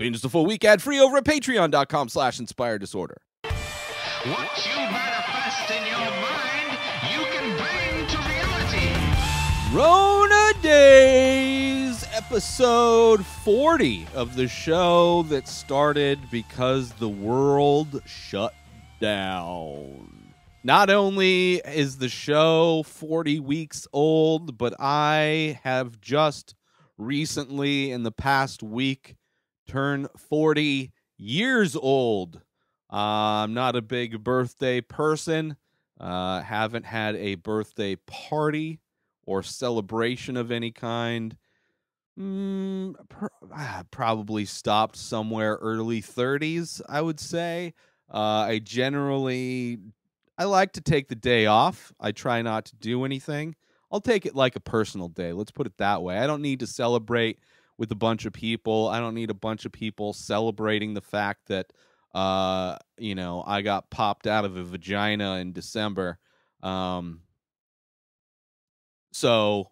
Binge the full week ad free over at patreon.com slash inspire disorder. What you manifest in your mind, you can bring to reality. Rona Days, episode 40 of the show that started because the world shut down. Not only is the show 40 weeks old, but I have just recently in the past week turn 40 years old. Uh, I'm not a big birthday person. Uh, haven't had a birthday party or celebration of any kind. Mm, ah, probably stopped somewhere early 30s, I would say. Uh, I generally I like to take the day off. I try not to do anything. I'll take it like a personal day. Let's put it that way. I don't need to celebrate with a bunch of people. I don't need a bunch of people celebrating the fact that uh, you know, I got popped out of a vagina in December. Um so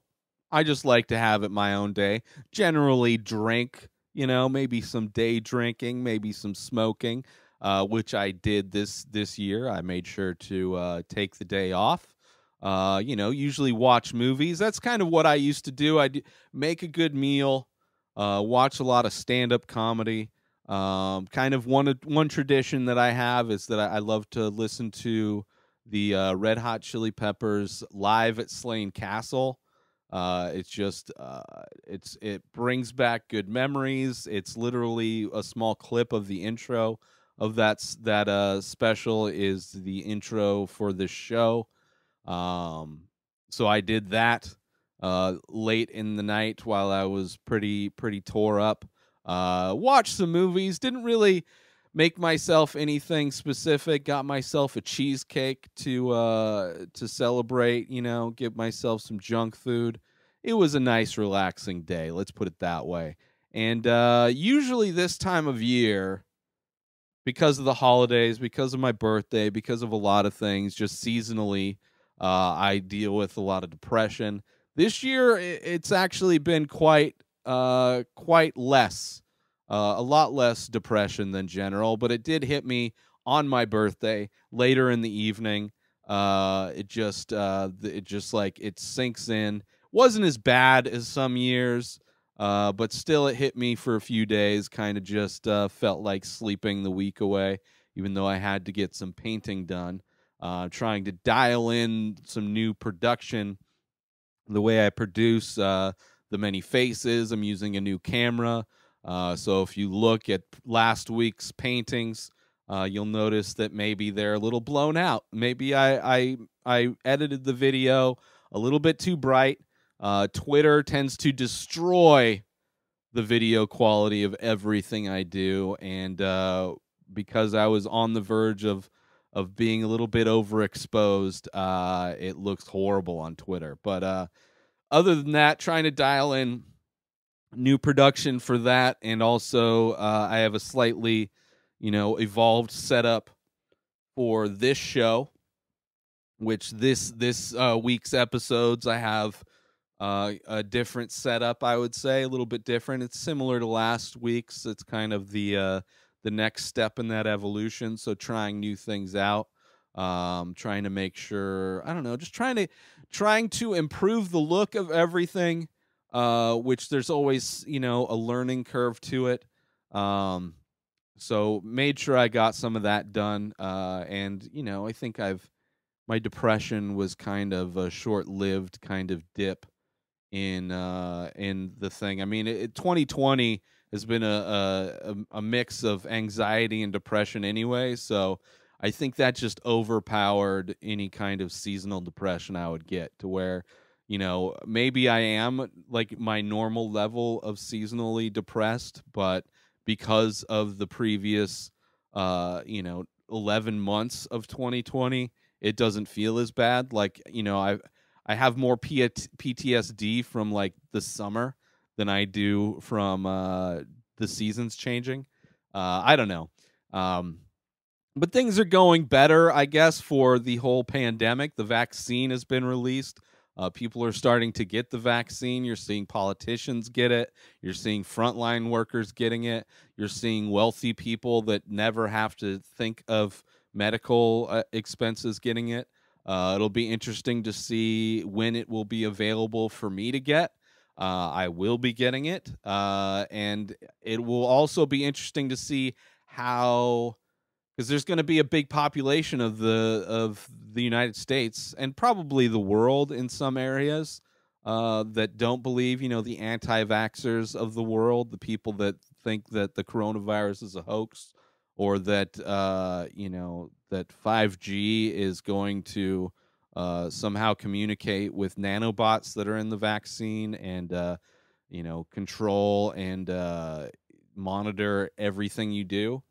I just like to have it my own day. Generally drink, you know, maybe some day drinking, maybe some smoking, uh, which I did this this year. I made sure to uh, take the day off. Uh, you know, usually watch movies. That's kind of what I used to do. I would make a good meal, uh, watch a lot of stand up comedy. Um, kind of one one tradition that I have is that I, I love to listen to the uh, Red Hot Chili Peppers live at Slane Castle. Uh, it's just uh, it's it brings back good memories. It's literally a small clip of the intro of that that uh, special is the intro for this show. Um, so I did that uh, late in the night while I was pretty pretty tore up. Uh, watched some movies. Didn't really make myself anything specific. Got myself a cheesecake to uh, to celebrate. You know, give myself some junk food. It was a nice, relaxing day. Let's put it that way. And uh, usually this time of year, because of the holidays, because of my birthday, because of a lot of things, just seasonally, uh, I deal with a lot of depression. This year, it's actually been quite uh, quite less, uh, a lot less depression than general, but it did hit me on my birthday later in the evening. Uh, it just uh, it just like it sinks in. wasn't as bad as some years, uh, but still it hit me for a few days. Kind of just uh, felt like sleeping the week away, even though I had to get some painting done. Uh, trying to dial in some new production the way I produce uh, the many faces. I'm using a new camera. Uh, so if you look at last week's paintings, uh, you'll notice that maybe they're a little blown out. Maybe I I, I edited the video a little bit too bright. Uh, Twitter tends to destroy the video quality of everything I do, and uh, because I was on the verge of of being a little bit overexposed. Uh, it looks horrible on Twitter. But uh, other than that, trying to dial in new production for that. And also, uh, I have a slightly, you know, evolved setup for this show, which this this uh, week's episodes I have uh, a different setup. I would say a little bit different. It's similar to last week's. It's kind of the uh, the next step in that evolution. So trying new things out, um, trying to make sure I don't know, just trying to trying to improve the look of everything. Uh, which there's always you know a learning curve to it. Um, so made sure I got some of that done. Uh, and you know I think I've my depression was kind of a short-lived kind of dip in uh in the thing. I mean, it, 2020 has been a, a, a mix of anxiety and depression anyway. So I think that just overpowered any kind of seasonal depression I would get to where, you know, maybe I am like my normal level of seasonally depressed, but because of the previous, uh, you know, 11 months of 2020, it doesn't feel as bad. Like, you know, I, I have more P- PTSD from like the summer than I do from uh, the seasons changing. Uh, I don't know. Um, but things are going better, I guess, for the whole pandemic. The vaccine has been released. Uh, people are starting to get the vaccine. You're seeing politicians get it. You're seeing frontline workers getting it. You're seeing wealthy people that never have to think of medical uh, expenses getting it. Uh, it'll be interesting to see when it will be available for me to get. Uh, I will be getting it, uh, and it will also be interesting to see how, because there's going to be a big population of the of the United States and probably the world in some areas uh, that don't believe, you know, the anti-vaxxers of the world, the people that think that the coronavirus is a hoax or that uh, you know that 5G is going to uh, somehow communicate with nanobots that are in the vaccine and uh, you know control and uh, monitor everything you do.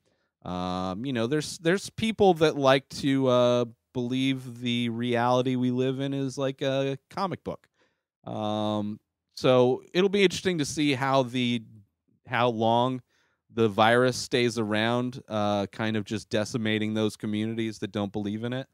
Um, you know, there's there's people that like to uh, believe the reality we live in is like a comic book. Um, so it'll be interesting to see how the how long the virus stays around, uh, kind of just decimating those communities that don't believe in it.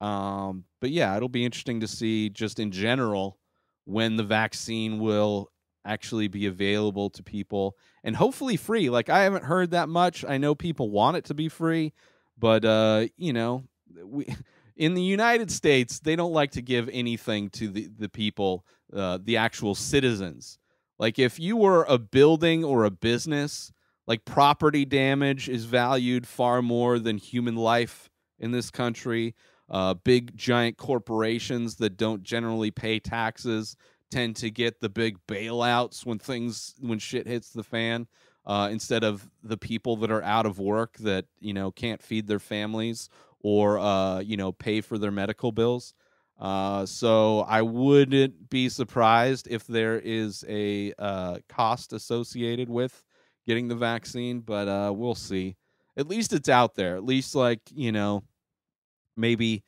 Um, but yeah, it'll be interesting to see just in general when the vaccine will actually be available to people and hopefully free. Like I haven't heard that much. I know people want it to be free, but uh, you know, we in the United States, they don't like to give anything to the the people, uh, the actual citizens. Like if you were a building or a business, like property damage is valued far more than human life in this country uh, big giant corporations that don't generally pay taxes tend to get the big bailouts when things when shit hits the fan uh, instead of the people that are out of work that you know can't feed their families or uh, you know pay for their medical bills uh, so i wouldn't be surprised if there is a uh cost associated with getting the vaccine but uh we'll see at least it's out there at least like you know maybe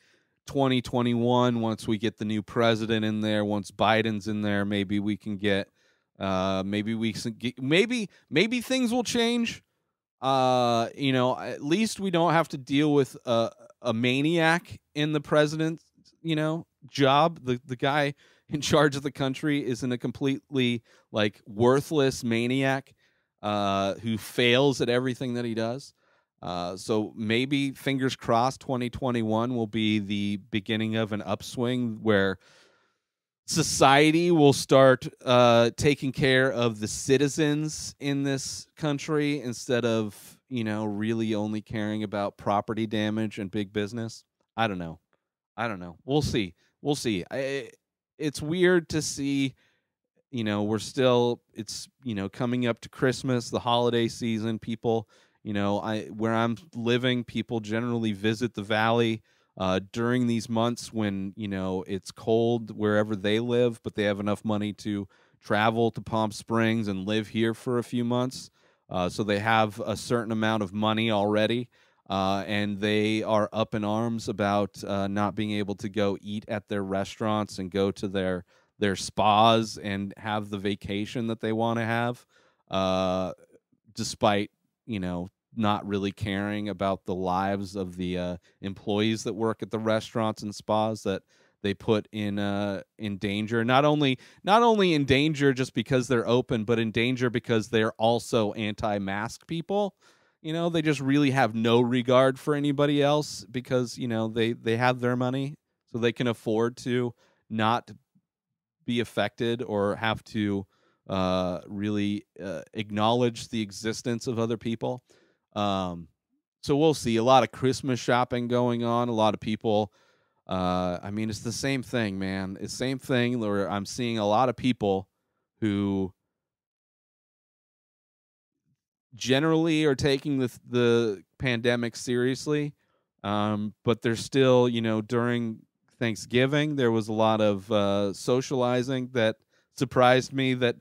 2021 once we get the new president in there once biden's in there maybe we can get uh maybe we can get, maybe maybe things will change uh you know at least we don't have to deal with a a maniac in the president's you know job the the guy in charge of the country isn't a completely like worthless maniac uh who fails at everything that he does uh, so maybe fingers crossed 2021 will be the beginning of an upswing where society will start uh, taking care of the citizens in this country instead of you know really only caring about property damage and big business i don't know i don't know we'll see we'll see I, it's weird to see you know we're still it's you know coming up to christmas the holiday season people you know, I where I'm living, people generally visit the valley uh, during these months when you know it's cold wherever they live, but they have enough money to travel to Palm Springs and live here for a few months. Uh, so they have a certain amount of money already, uh, and they are up in arms about uh, not being able to go eat at their restaurants and go to their their spas and have the vacation that they want to have, uh, despite you know not really caring about the lives of the uh, employees that work at the restaurants and spas that they put in uh, in danger. Not only not only in danger just because they're open, but in danger because they're also anti-mask people. You know, they just really have no regard for anybody else because you know they they have their money, so they can afford to not be affected or have to uh, really uh, acknowledge the existence of other people. Um, so we'll see. A lot of Christmas shopping going on. A lot of people. Uh, I mean, it's the same thing, man. It's same thing. Where I'm seeing a lot of people who generally are taking the the pandemic seriously, um, but they're still, you know, during Thanksgiving there was a lot of uh, socializing that surprised me that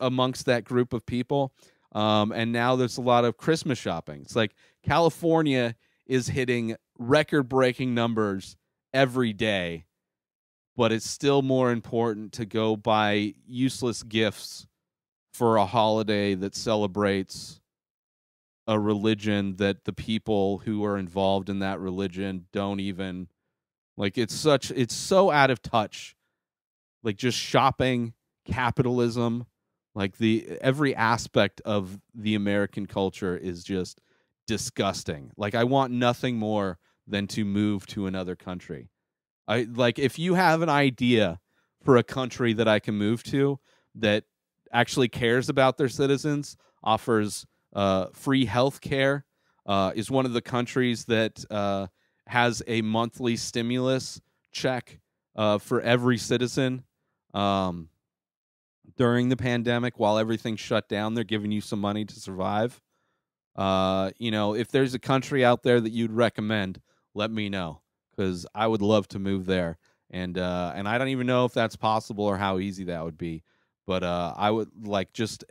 amongst that group of people um, and now there's a lot of Christmas shopping. It's like California is hitting record breaking numbers every day, but it's still more important to go buy useless gifts for a holiday that celebrates a religion that the people who are involved in that religion don't even like it's such it's so out of touch like just shopping capitalism like the every aspect of the American culture is just disgusting. Like I want nothing more than to move to another country. I like if you have an idea for a country that I can move to that actually cares about their citizens, offers uh, free health care, uh, is one of the countries that uh, has a monthly stimulus check uh, for every citizen. Um, during the pandemic while everything's shut down. They're giving you some money to survive. Uh, you know, if there's a country out there that you'd recommend, let me know because I would love to move there. And uh, and I don't even know if that's possible or how easy that would be. But uh, I would like just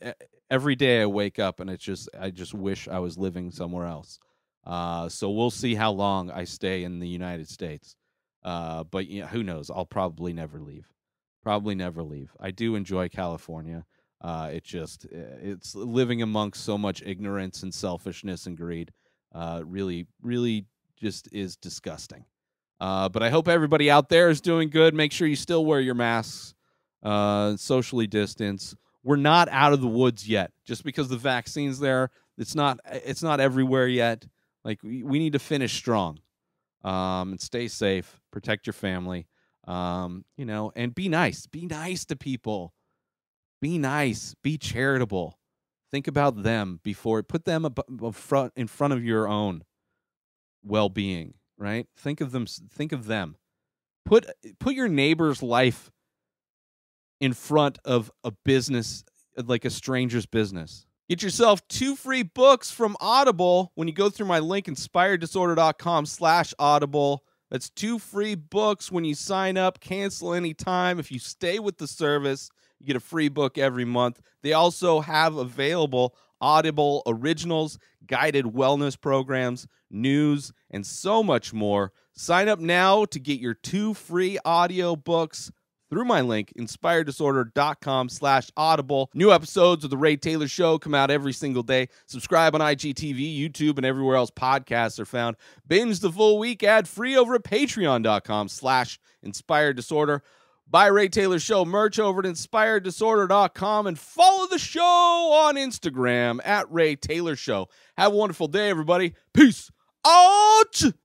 every day I wake up and it's just I just wish I was living somewhere else. Uh, so we'll see how long I stay in the United States. Uh, but you know, who knows? I'll probably never leave probably never leave. I do enjoy California. Uh, it just it's living amongst so much ignorance and selfishness and greed. Uh, really, really just is disgusting. Uh, but I hope everybody out there is doing good. Make sure you still wear your masks, uh, socially distance. We're not out of the woods yet. Just because the vaccine's there, it's not it's not everywhere yet. Like we, we need to finish strong, um, and stay safe, protect your family, um, you know, and be nice. Be nice to people. Be nice. Be charitable. Think about them before put them ab- front in front of your own well-being, right? Think of them think of them. Put put your neighbor's life in front of a business like a stranger's business. Get yourself two free books from Audible when you go through my link inspireddisorder.com slash audible. That's two free books when you sign up. Cancel anytime. If you stay with the service, you get a free book every month. They also have available Audible originals, guided wellness programs, news, and so much more. Sign up now to get your two free audio books through my link, inspireddisorder.com slash audible. New episodes of The Ray Taylor Show come out every single day. Subscribe on IGTV, YouTube, and everywhere else podcasts are found. Binge the full week ad-free over at patreon.com slash inspireddisorder. Buy Ray Taylor Show merch over at inspireddisorder.com and follow the show on Instagram at Ray Taylor Show. Have a wonderful day, everybody. Peace out.